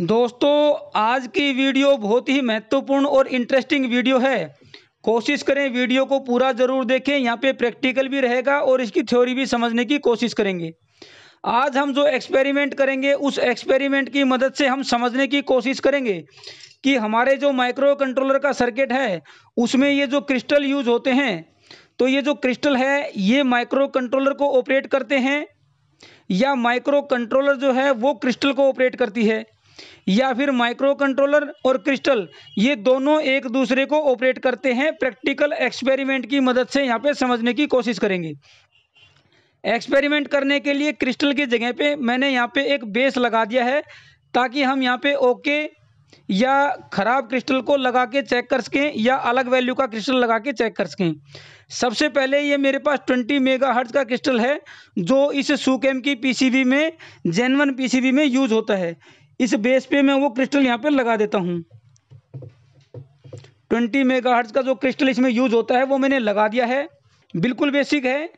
दोस्तों आज की वीडियो बहुत ही महत्वपूर्ण और इंटरेस्टिंग वीडियो है कोशिश करें वीडियो को पूरा ज़रूर देखें यहाँ पे प्रैक्टिकल भी रहेगा और इसकी थ्योरी भी समझने की कोशिश करेंगे आज हम जो एक्सपेरिमेंट करेंगे उस एक्सपेरिमेंट की मदद से हम समझने की कोशिश करेंगे कि हमारे जो माइक्रो कंट्रोलर का सर्किट है उसमें ये जो क्रिस्टल यूज होते हैं तो ये जो क्रिस्टल है ये माइक्रो कंट्रोलर को ऑपरेट करते हैं या माइक्रो कंट्रोलर जो है वो क्रिस्टल को ऑपरेट करती है या फिर माइक्रो कंट्रोलर और क्रिस्टल ये दोनों एक दूसरे को ऑपरेट करते हैं प्रैक्टिकल एक्सपेरिमेंट की मदद से यहाँ पे समझने की कोशिश करेंगे एक्सपेरिमेंट करने के लिए क्रिस्टल की जगह पे मैंने यहाँ पे एक बेस लगा दिया है ताकि हम यहाँ पे ओके या ख़राब क्रिस्टल को लगा के चेक कर सकें या अलग वैल्यू का क्रिस्टल लगा के चेक कर सकें सबसे पहले ये मेरे पास 20 मेगाहर्ट्ज का क्रिस्टल है जो इस सुकेम की पीसीबी में जेनवन पीसीबी में यूज होता है इस बेस पे मैं वो क्रिस्टल यहाँ पे लगा देता हूँ ट्वेंटी मेगाहर्ट्ज का जो क्रिस्टल इसमें यूज़ होता है वो मैंने लगा दिया है बिल्कुल बेसिक है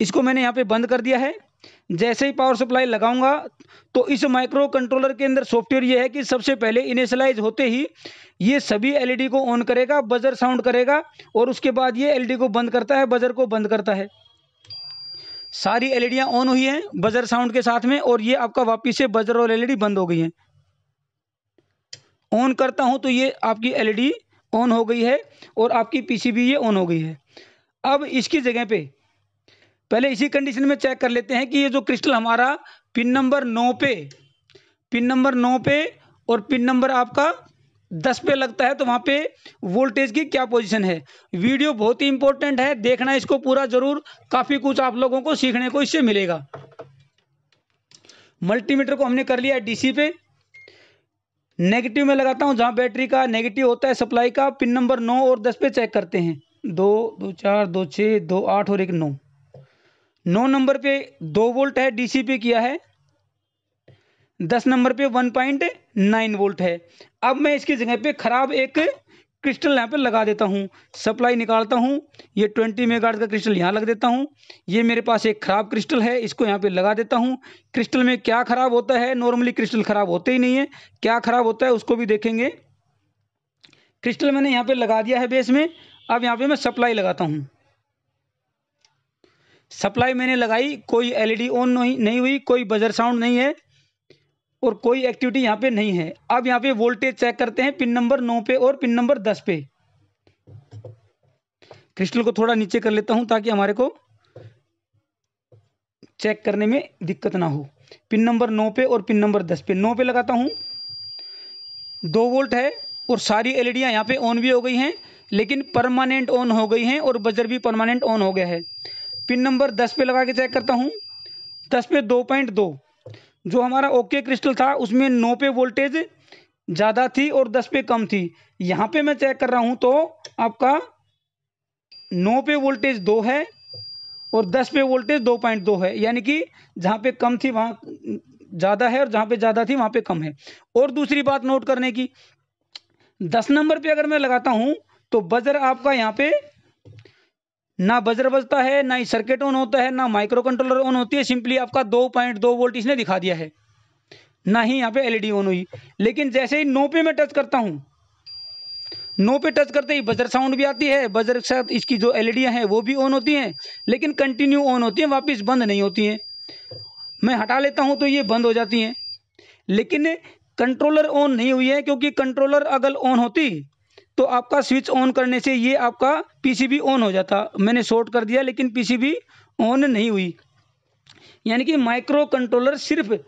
इसको मैंने यहाँ पे बंद कर दिया है जैसे ही पावर सप्लाई लगाऊंगा तो इस माइक्रो कंट्रोलर के अंदर सॉफ्टवेयर ये है कि सबसे पहले इनिशलाइज होते ही ये सभी एलईडी को ऑन करेगा बजर साउंड करेगा और उसके बाद ये एलईडी को बंद करता है बजर को बंद करता है सारी एल ई ऑन हुई हैं बजर साउंड के साथ में और ये आपका वापिस से बजर और एल e बंद हो गई है ऑन करता हूँ तो ये आपकी एल ऑन e हो गई है और आपकी पीसीबी ये ऑन हो गई है अब इसकी जगह पे पहले इसी कंडीशन में चेक कर लेते हैं कि ये जो क्रिस्टल हमारा पिन नंबर नौ पे पिन नंबर नौ पे और पिन नंबर आपका दस पे लगता है तो वहाँ पे वोल्टेज की क्या पोजीशन है वीडियो बहुत ही इंपॉर्टेंट है देखना इसको पूरा ज़रूर काफ़ी कुछ आप लोगों को सीखने को इससे मिलेगा मल्टीमीटर को हमने कर लिया डीसी पे नेगेटिव में लगाता हूँ जहाँ बैटरी का नेगेटिव होता है सप्लाई का पिन नंबर नौ और दस पे चेक करते हैं दो दो चार दो छः दो आठ और एक नौ नौ नंबर पे दो वोल्ट है डीसी पे किया है दस नंबर पे वन पॉइंट नाइन वोल्ट है अब मैं इसकी जगह पे ख़राब एक क्रिस्टल यहाँ पे लगा देता हूँ सप्लाई निकालता हूँ ये ट्वेंटी मेगा का क्रिस्टल यहाँ लग देता हूँ ये मेरे पास एक ख़राब क्रिस्टल है इसको यहाँ पे लगा देता हूँ क्रिस्टल में क्या ख़राब होता है नॉर्मली क्रिस्टल ख़राब होते ही नहीं है क्या ख़राब होता है उसको भी देखेंगे क्रिस्टल मैंने यहाँ पे लगा दिया है बेस में अब यहाँ पे मैं सप्लाई लगाता हूँ सप्लाई मैंने लगाई कोई एलईडी ऑन नहीं हुई कोई बजर साउंड नहीं है और कोई एक्टिविटी यहाँ पे नहीं है अब यहाँ पे वोल्टेज चेक करते हैं पिन नंबर नौ पे और पिन नंबर दस पे क्रिस्टल को थोड़ा नीचे कर लेता हूं ताकि हमारे को चेक करने में दिक्कत ना हो पिन नंबर नौ पे और पिन नंबर दस पे नौ पे लगाता हूं दो वोल्ट है और सारी एल ई e यहाँ पे ऑन भी हो गई हैं लेकिन परमानेंट ऑन हो गई हैं और बजर भी परमानेंट ऑन हो गया है पिन नंबर दस पे लगा के चेक करता हूँ दस पे दो पॉइंट दो जो हमारा ओके क्रिस्टल था उसमें नौ पे वोल्टेज ज़्यादा थी और दस पे कम थी यहाँ पे मैं चेक कर रहा हूँ तो आपका नौ पे वोल्टेज दो है और दस पे वोल्टेज दो पॉइंट दो है यानी कि जहाँ पे कम थी वहाँ ज़्यादा है और जहाँ पे ज़्यादा थी वहाँ पे कम है और दूसरी बात नोट करने की दस नंबर पे अगर मैं लगाता हूँ तो बजर आपका यहाँ पे ना बजर बजता है ना ही सर्किट ऑन होता है ना माइक्रो कंट्रोलर ऑन होती है सिंपली आपका दो पॉइंट दो वोल्ट इसने दिखा दिया है ना ही यहाँ पे एलईडी ऑन e हुई लेकिन जैसे ही नो पे मैं टच करता हूँ नो पे टच करते ही बजर साउंड भी आती है बजर के साथ इसकी जो एल e हैं वो भी ऑन होती हैं लेकिन कंटिन्यू ऑन होती हैं वापस बंद नहीं होती हैं मैं हटा लेता हूँ तो ये बंद हो जाती हैं लेकिन कंट्रोलर ऑन नहीं हुई है क्योंकि कंट्रोलर अगर ऑन होती तो आपका स्विच ऑन करने से ये आपका पीसीबी ऑन हो जाता मैंने शॉर्ट कर दिया लेकिन पीसीबी ऑन नहीं हुई यानी कि माइक्रो कंट्रोलर सिर्फ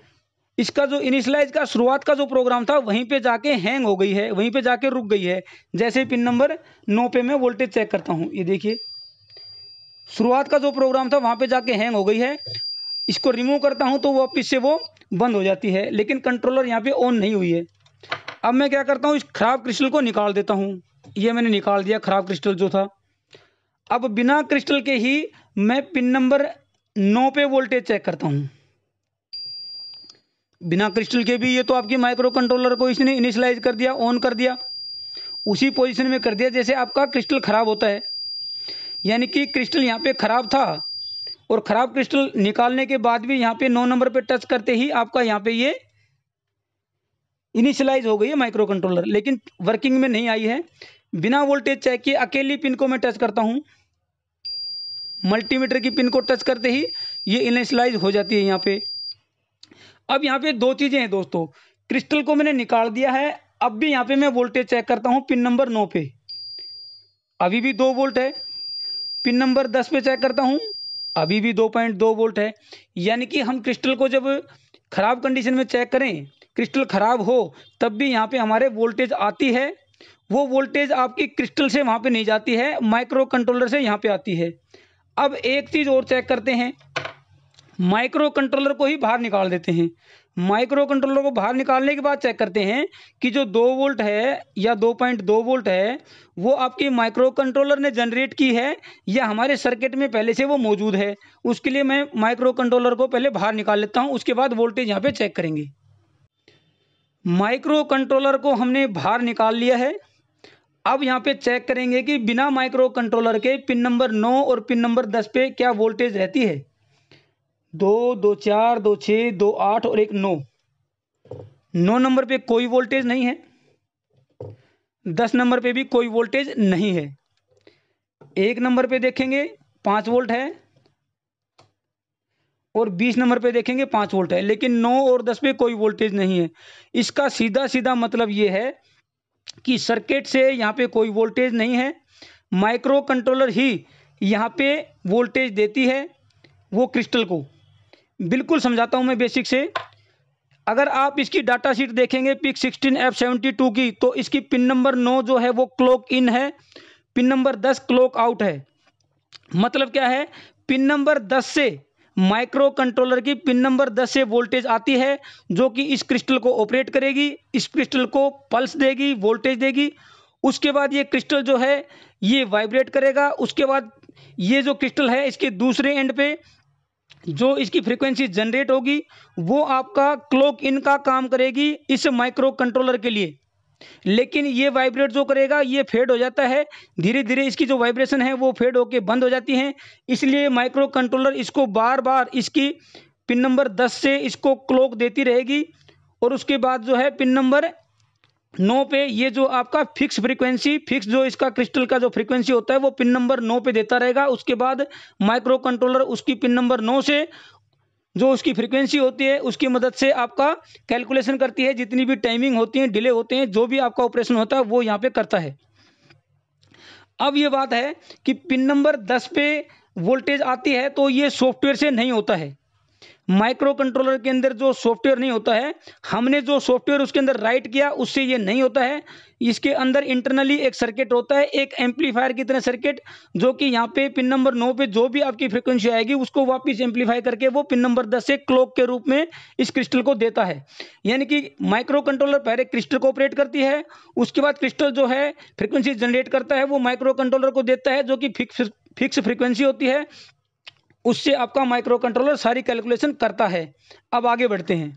इसका जो इनिशलाइज का शुरुआत का जो प्रोग्राम था वहीं पे जाके हैंग हो गई है वहीं पे जाके रुक गई है जैसे पिन नंबर नौ पे मैं वोल्टेज चेक करता हूँ ये देखिए शुरुआत का जो प्रोग्राम था वहाँ पे जाके हैंग हो गई है इसको रिमूव करता हूँ तो वापिस से वो बंद हो जाती है लेकिन कंट्रोलर यहाँ पे ऑन नहीं हुई है अब मैं क्या करता हूँ इस खराब क्रिस्टल को निकाल देता हूँ ये मैंने निकाल दिया खराब क्रिस्टल जो था अब बिना क्रिस्टल के ही मैं पिन नंबर नौ पे वोल्टेज चेक करता हूँ बिना क्रिस्टल के भी ये तो आपकी माइक्रो कंट्रोलर को इसने इनिशलाइज कर दिया ऑन कर दिया उसी पोजिशन में कर दिया जैसे आपका क्रिस्टल ख़राब होता है यानी कि क्रिस्टल यहाँ पे ख़राब था और ख़राब क्रिस्टल निकालने के बाद भी यहाँ पे नौ नंबर पे टच करते ही आपका यहाँ पे ये इनिशलाइज हो गई है माइक्रो कंट्रोलर लेकिन वर्किंग में नहीं आई है बिना वोल्टेज चेक किए अकेली पिन को मैं टच करता हूँ मल्टीमीटर की पिन को टच करते ही ये इनिशलाइज हो जाती है यहाँ पे अब यहाँ पे दो चीज़ें हैं दोस्तों क्रिस्टल को मैंने निकाल दिया है अब भी यहाँ पे मैं वोल्टेज चेक करता हूँ पिन नंबर नौ पे अभी भी दो वोल्ट है पिन नंबर दस पे चेक करता हूँ अभी भी दो पॉइंट दो वोल्ट है यानी कि हम क्रिस्टल को जब ख़राब कंडीशन में चेक करें क्रिस्टल ख़राब हो तब भी यहाँ पे हमारे वोल्टेज आती है वो वोल्टेज आपकी क्रिस्टल से वहाँ पे नहीं जाती है माइक्रो कंट्रोलर से यहाँ पे आती है अब एक चीज़ और चेक करते हैं माइक्रो कंट्रोलर को ही बाहर निकाल देते हैं माइक्रो कंट्रोलर को बाहर निकालने के बाद चेक करते हैं कि जो दो वोल्ट है या दो पॉइंट दो वोल्ट है वो आपकी माइक्रो कंट्रोलर ने जनरेट की है या हमारे सर्किट में पहले से वो मौजूद है उसके लिए मैं माइक्रो कंट्रोलर को पहले बाहर निकाल लेता हूँ उसके बाद वोल्टेज यहाँ पे चेक करेंगे माइक्रो कंट्रोलर को हमने बाहर निकाल लिया है अब यहाँ पे चेक करेंगे कि बिना माइक्रो कंट्रोलर के पिन नंबर नौ और पिन नंबर दस पे क्या वोल्टेज रहती है दो दो चार दो छः दो आठ और एक नौ नौ नंबर पे कोई वोल्टेज नहीं है दस नंबर पे भी कोई वोल्टेज नहीं है एक नंबर पे देखेंगे पाँच वोल्ट है और 20 नंबर पे देखेंगे पाँच वोल्ट है लेकिन 9 और 10 पे कोई वोल्टेज नहीं है इसका सीधा सीधा मतलब ये है कि सर्किट से यहाँ पे कोई वोल्टेज नहीं है माइक्रो कंट्रोलर ही यहाँ पे वोल्टेज देती है वो क्रिस्टल को बिल्कुल समझाता हूँ मैं बेसिक से अगर आप इसकी डाटा शीट देखेंगे PIC sixteen F seventy two की तो इसकी पिन नंबर नौ जो है वो क्लॉक इन है पिन नंबर दस क्लॉक आउट है मतलब क्या है पिन नंबर दस से माइक्रो कंट्रोलर की पिन नंबर 10 से वोल्टेज आती है जो कि इस क्रिस्टल को ऑपरेट करेगी इस क्रिस्टल को पल्स देगी वोल्टेज देगी उसके बाद ये क्रिस्टल जो है ये वाइब्रेट करेगा उसके बाद ये जो क्रिस्टल है इसके दूसरे एंड पे जो इसकी फ्रीक्वेंसी जनरेट होगी वो आपका क्लॉक इन का काम करेगी इस माइक्रो कंट्रोलर के लिए लेकिन ये वाइब्रेट जो करेगा ये फेड हो जाता है धीरे धीरे इसकी जो वाइब्रेशन है वो फेड होके बंद हो जाती हैं इसलिए माइक्रो कंट्रोलर इसको बार बार इसकी पिन नंबर दस से इसको क्लॉक देती रहेगी और उसके बाद जो है पिन नंबर नौ पे ये जो आपका फिक्स फ्रीक्वेंसी फिक्स जो इसका क्रिस्टल का जो फ्रीक्वेंसी होता है वो पिन नंबर नौ पे देता रहेगा उसके बाद माइक्रो कंट्रोलर उसकी पिन नंबर नौ से जो उसकी फ्रीक्वेंसी होती है उसकी मदद से आपका कैलकुलेशन करती है जितनी भी टाइमिंग होती है डिले होते हैं जो भी आपका ऑपरेशन होता है वो यहाँ पे करता है अब ये बात है कि पिन नंबर दस पे वोल्टेज आती है तो ये सॉफ्टवेयर से नहीं होता है माइक्रो कंट्रोलर के अंदर जो सॉफ्टवेयर नहीं होता है हमने जो सॉफ्टवेयर उसके अंदर राइट किया उससे ये नहीं होता है इसके अंदर इंटरनली एक सर्किट होता है एक एम्पलीफायर की तरह सर्किट जो कि यहाँ पे पिन नंबर नौ पे जो भी आपकी फ्रिक्वेंसी आएगी उसको वापस एम्पलीफाई करके वो पिन नंबर दस से क्लॉक के रूप में इस क्रिस्टल को देता है यानी कि माइक्रो कंट्रोलर पहले क्रिस्टल को ऑपरेट करती है उसके बाद क्रिस्टल जो है फ्रिक्वेंसी जनरेट करता है वो माइक्रो कंट्रोलर को देता है जो कि फिक्स फिक्स फ्रिक्वेंसी होती है उससे आपका माइक्रो कंट्रोलर सारी कैलकुलेशन करता है अब आगे बढ़ते हैं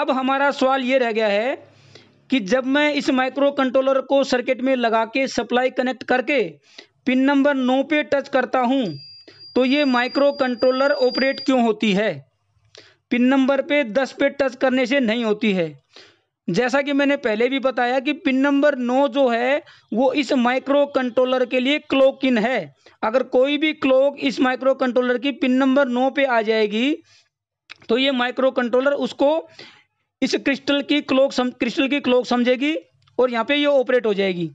अब हमारा सवाल ये रह गया है कि जब मैं इस माइक्रो कंट्रोलर को सर्किट में लगा के सप्लाई कनेक्ट करके पिन नंबर नौ पे टच करता हूँ तो ये माइक्रो कंट्रोलर ऑपरेट क्यों होती है पिन नंबर पे दस पे टच करने से नहीं होती है जैसा कि मैंने पहले भी बताया कि पिन नंबर नौ जो है वो इस माइक्रो कंट्रोलर के लिए क्लॉक इन है अगर कोई भी क्लॉक इस माइक्रो कंट्रोलर की पिन नंबर नौ पे आ जाएगी तो ये माइक्रो कंट्रोलर उसको इस क्रिस्टल की क्लॉक क्रिस्टल की क्लॉक समझेगी और यहाँ पे ये ऑपरेट हो जाएगी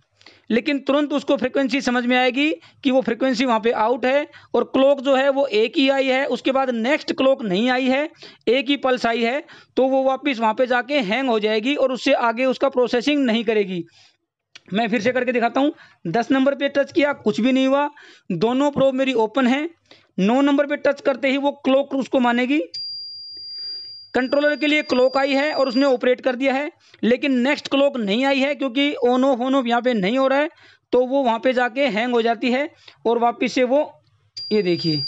लेकिन तुरंत उसको फ्रिक्वेंसी समझ में आएगी कि वो फ्रिक्वेंसी वहाँ पे आउट है और क्लॉक जो है वो एक ही आई है उसके बाद नेक्स्ट क्लॉक नहीं आई है एक ही पल्स आई है तो वो वापस वहाँ पे जाके हैंग हो जाएगी और उससे आगे उसका प्रोसेसिंग नहीं करेगी मैं फिर से करके दिखाता हूँ दस नंबर पर टच किया कुछ भी नहीं हुआ दोनों प्रो मेरी ओपन है नौ नंबर पर टच करते ही वो क्लॉक उसको मानेगी कंट्रोलर के लिए क्लॉक आई है और उसने ऑपरेट कर दिया है लेकिन नेक्स्ट क्लॉक नहीं आई है क्योंकि ऑन ऑफ ऑन ऑफ यहाँ पे नहीं हो रहा है तो वो वहाँ पे जाके हैंग हो जाती है और वापस से वो ये देखिए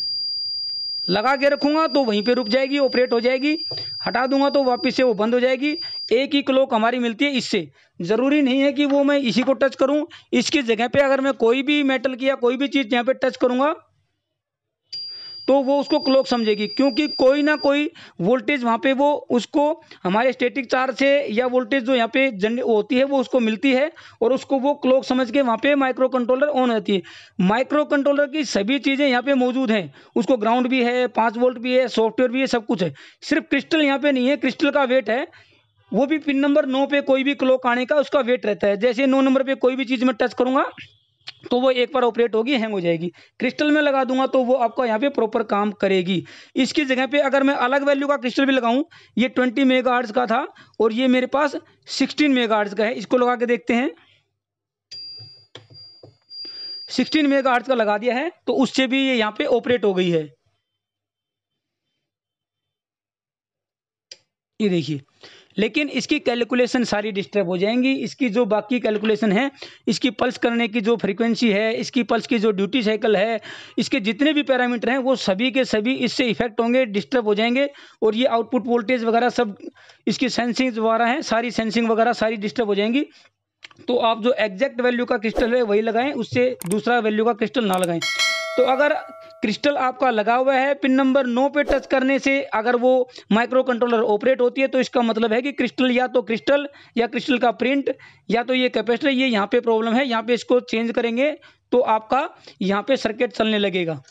लगा के रखूँगा तो वहीं पे रुक जाएगी ऑपरेट हो जाएगी हटा दूंगा तो वापस से वो बंद हो जाएगी एक ही क्लॉक हमारी मिलती है इससे ज़रूरी नहीं है कि वो मैं इसी को टच करूँ इसकी जगह पर अगर मैं कोई भी मेटल की या कोई भी चीज़ यहाँ पर टच करूँगा तो वो उसको क्लॉक समझेगी क्योंकि कोई ना कोई वोल्टेज वहाँ पे वो उसको हमारे स्टेटिक चार्ज से या वोल्टेज जो यहाँ पे जन होती है वो उसको मिलती है और उसको वो क्लॉक समझ के वहाँ पे माइक्रो कंट्रोलर ऑन रहती है माइक्रो कंट्रोलर की सभी चीज़ें यहाँ पे मौजूद हैं उसको ग्राउंड भी है पाँच वोल्ट भी है सॉफ्टवेयर भी है सब कुछ है सिर्फ क्रिस्टल यहाँ पर नहीं है क्रिस्टल का वेट है वो भी पिन नंबर नौ पर कोई भी क्लॉक आने का उसका वेट रहता है जैसे नौ नंबर पर कोई भी चीज़ में टच करूँगा तो वो एक बार ऑपरेट होगी हैंग हो जाएगी क्रिस्टल में लगा दूंगा तो वो आपका यहाँ पे प्रॉपर काम करेगी इसकी जगह पे अगर मैं अलग वैल्यू का क्रिस्टल भी लगाऊं ये 20 मेगा का था और ये मेरे पास 16 मेगा का है इसको लगा के देखते हैं 16 मेगा का लगा दिया है तो उससे भी ये यहाँ पे ऑपरेट हो गई है ये देखिए लेकिन इसकी कैलकुलेशन सारी डिस्टर्ब हो जाएंगी इसकी जो बाकी कैलकुलेशन है इसकी पल्स करने की जो फ्रीक्वेंसी है इसकी पल्स की जो ड्यूटी साइकिल है इसके जितने भी पैरामीटर हैं वो सभी के सभी इससे इफेक्ट होंगे डिस्टर्ब हो जाएंगे और ये आउटपुट वोल्टेज वगैरह सब इसकी सेंसिंग वगैरह हैं सारी सेंसिंग वगैरह सारी डिस्टर्ब हो जाएंगी तो आप जो एग्जैक्ट वैल्यू का क्रिस्टल है वही लगाएं उससे दूसरा वैल्यू का क्रिस्टल ना लगाएं तो अगर क्रिस्टल आपका लगा हुआ है पिन नंबर नौ पे टच करने से अगर वो माइक्रो कंट्रोलर ऑपरेट होती है तो इसका मतलब है कि क्रिस्टल या तो क्रिस्टल या क्रिस्टल का प्रिंट या तो ये कैपेसिटर ये यहाँ पे प्रॉब्लम है यहाँ पे इसको चेंज करेंगे तो आपका यहाँ पे सर्किट चलने लगेगा